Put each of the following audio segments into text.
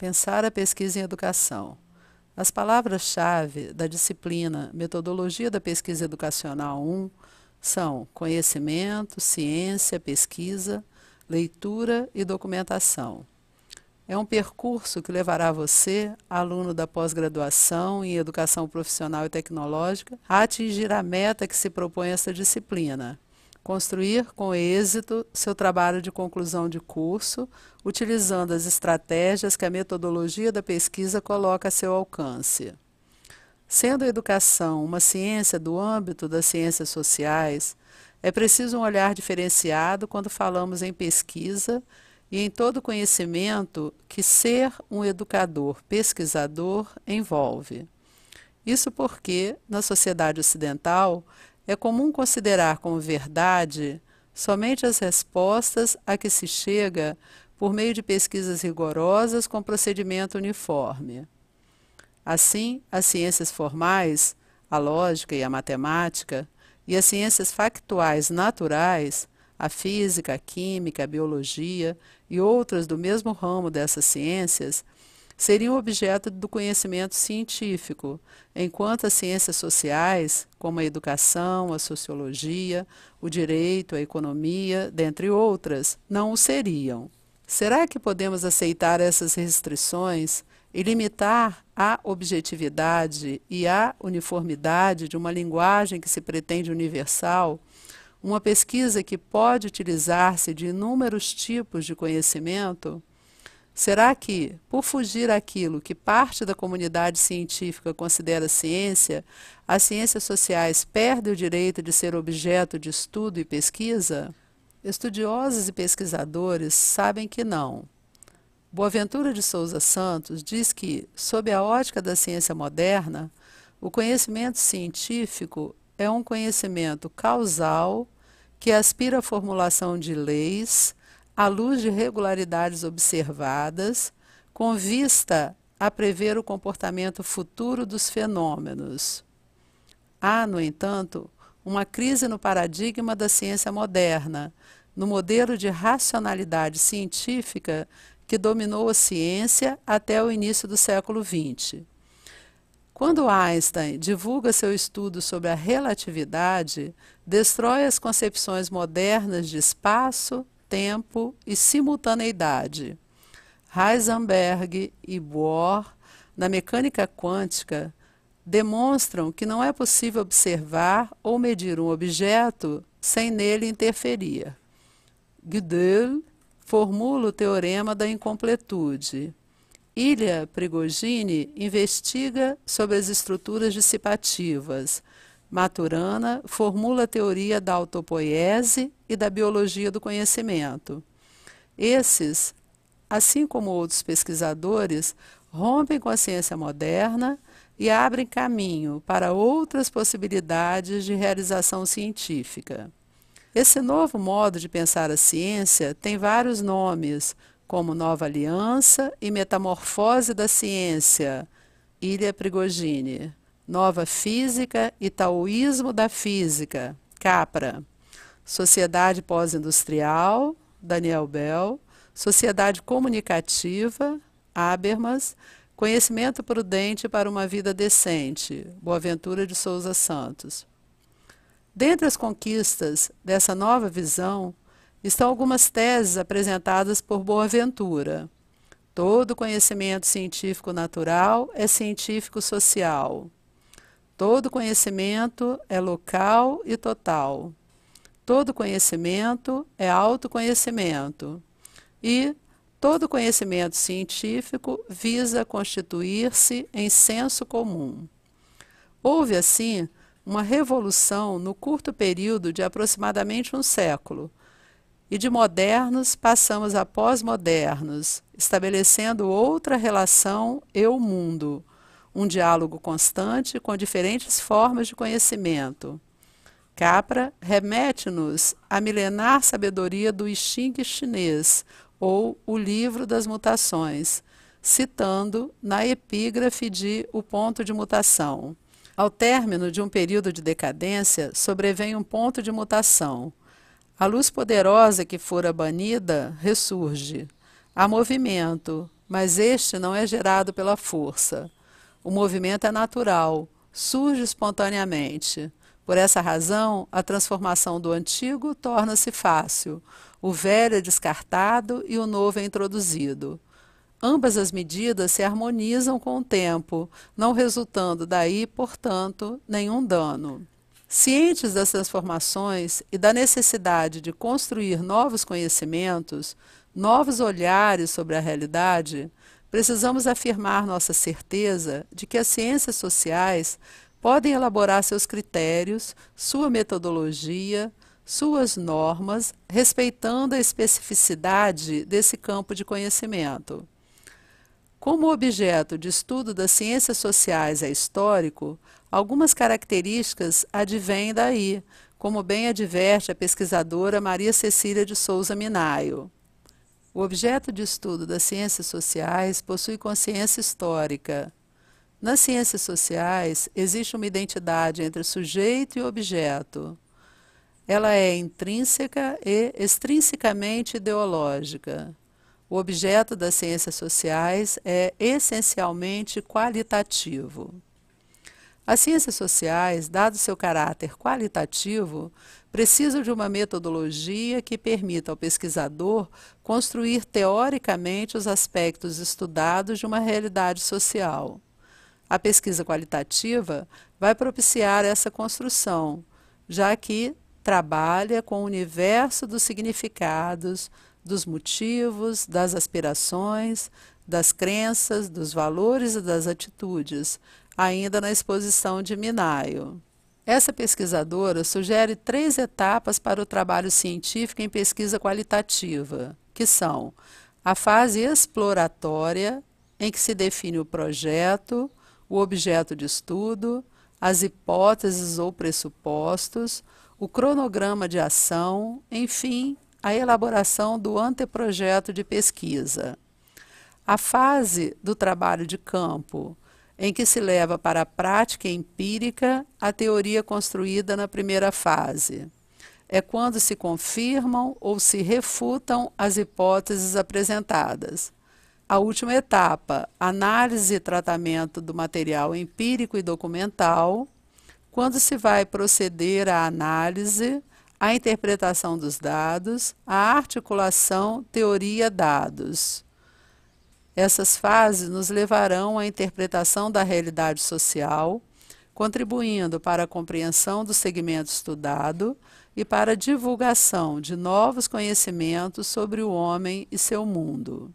Pensar a pesquisa em educação. As palavras-chave da disciplina Metodologia da Pesquisa Educacional 1 são conhecimento, ciência, pesquisa, leitura e documentação. É um percurso que levará você, aluno da pós-graduação em Educação Profissional e Tecnológica, a atingir a meta que se propõe esta disciplina, construir com êxito seu trabalho de conclusão de curso, utilizando as estratégias que a metodologia da pesquisa coloca a seu alcance. Sendo a educação uma ciência do âmbito das ciências sociais, é preciso um olhar diferenciado quando falamos em pesquisa e em todo conhecimento que ser um educador pesquisador envolve. Isso porque, na sociedade ocidental, é comum considerar como verdade somente as respostas a que se chega por meio de pesquisas rigorosas com procedimento uniforme. Assim, as ciências formais, a lógica e a matemática, e as ciências factuais naturais, a física, a química, a biologia e outras do mesmo ramo dessas ciências, seriam objeto do conhecimento científico, enquanto as ciências sociais, como a educação, a sociologia, o direito, a economia, dentre outras, não o seriam. Será que podemos aceitar essas restrições e limitar a objetividade e a uniformidade de uma linguagem que se pretende universal? Uma pesquisa que pode utilizar-se de inúmeros tipos de conhecimento? Será que, por fugir daquilo que parte da comunidade científica considera ciência, as ciências sociais perdem o direito de ser objeto de estudo e pesquisa? Estudiosos e pesquisadores sabem que não. Boaventura de Souza Santos diz que, sob a ótica da ciência moderna, o conhecimento científico é um conhecimento causal que aspira à formulação de leis à luz de regularidades observadas, com vista a prever o comportamento futuro dos fenômenos. Há, no entanto, uma crise no paradigma da ciência moderna, no modelo de racionalidade científica que dominou a ciência até o início do século XX. Quando Einstein divulga seu estudo sobre a relatividade, destrói as concepções modernas de espaço, tempo e simultaneidade. Heisenberg e Bohr, na mecânica quântica, demonstram que não é possível observar ou medir um objeto sem nele interferir. Gödel formula o teorema da incompletude. Ilha Prigogine investiga sobre as estruturas dissipativas. Maturana formula a teoria da autopoiese e da biologia do conhecimento. Esses, assim como outros pesquisadores, rompem com a ciência moderna e abrem caminho para outras possibilidades de realização científica. Esse novo modo de pensar a ciência tem vários nomes, como Nova Aliança e Metamorfose da Ciência, Ilha Prigogine, Nova Física e Taoísmo da Física, Capra. Sociedade Pós-Industrial, Daniel Bell, Sociedade Comunicativa, Habermas, Conhecimento Prudente para uma Vida Decente, Boaventura de Souza Santos. Dentre as conquistas dessa nova visão estão algumas teses apresentadas por Boaventura. Todo conhecimento científico natural é científico social. Todo conhecimento é local e total. Todo conhecimento é autoconhecimento. E todo conhecimento científico visa constituir-se em senso comum. Houve, assim, uma revolução no curto período de aproximadamente um século. E de modernos passamos a pós-modernos, estabelecendo outra relação eu-mundo, um diálogo constante com diferentes formas de conhecimento. Capra remete-nos à milenar sabedoria do Xing, chinês, ou o Livro das Mutações, citando na epígrafe de O Ponto de Mutação. Ao término de um período de decadência, sobrevém um ponto de mutação. A luz poderosa que fora banida ressurge. Há movimento, mas este não é gerado pela força. O movimento é natural, surge espontaneamente. Por essa razão, a transformação do antigo torna-se fácil, o velho é descartado e o novo é introduzido. Ambas as medidas se harmonizam com o tempo, não resultando daí, portanto, nenhum dano. Cientes das transformações e da necessidade de construir novos conhecimentos, novos olhares sobre a realidade, precisamos afirmar nossa certeza de que as ciências sociais podem elaborar seus critérios, sua metodologia, suas normas, respeitando a especificidade desse campo de conhecimento. Como o objeto de estudo das ciências sociais é histórico, algumas características advêm daí, como bem adverte a pesquisadora Maria Cecília de Souza Minayo. O objeto de estudo das ciências sociais possui consciência histórica nas ciências sociais, existe uma identidade entre sujeito e objeto. Ela é intrínseca e extrinsecamente ideológica. O objeto das ciências sociais é essencialmente qualitativo. As ciências sociais, dado seu caráter qualitativo, precisam de uma metodologia que permita ao pesquisador construir teoricamente os aspectos estudados de uma realidade social. A pesquisa qualitativa vai propiciar essa construção, já que trabalha com o universo dos significados, dos motivos, das aspirações, das crenças, dos valores e das atitudes, ainda na exposição de Minayo. Essa pesquisadora sugere três etapas para o trabalho científico em pesquisa qualitativa, que são a fase exploratória, em que se define o projeto, o objeto de estudo, as hipóteses ou pressupostos, o cronograma de ação, enfim, a elaboração do anteprojeto de pesquisa. A fase do trabalho de campo, em que se leva para a prática empírica a teoria construída na primeira fase. É quando se confirmam ou se refutam as hipóteses apresentadas. A última etapa, análise e tratamento do material empírico e documental. Quando se vai proceder à análise, à interpretação dos dados, à articulação teoria-dados. Essas fases nos levarão à interpretação da realidade social, contribuindo para a compreensão do segmento estudado e para a divulgação de novos conhecimentos sobre o homem e seu mundo.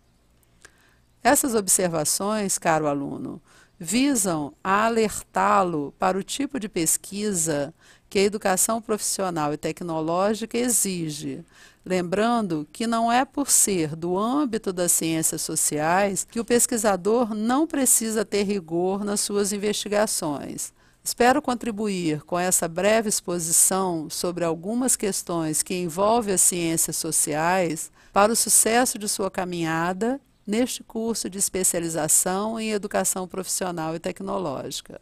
Essas observações, caro aluno, visam a alertá-lo para o tipo de pesquisa que a educação profissional e tecnológica exige, Lembrando que não é por ser do âmbito das ciências sociais que o pesquisador não precisa ter rigor nas suas investigações. Espero contribuir com essa breve exposição sobre algumas questões que envolvem as ciências sociais para o sucesso de sua caminhada neste curso de especialização em Educação Profissional e Tecnológica.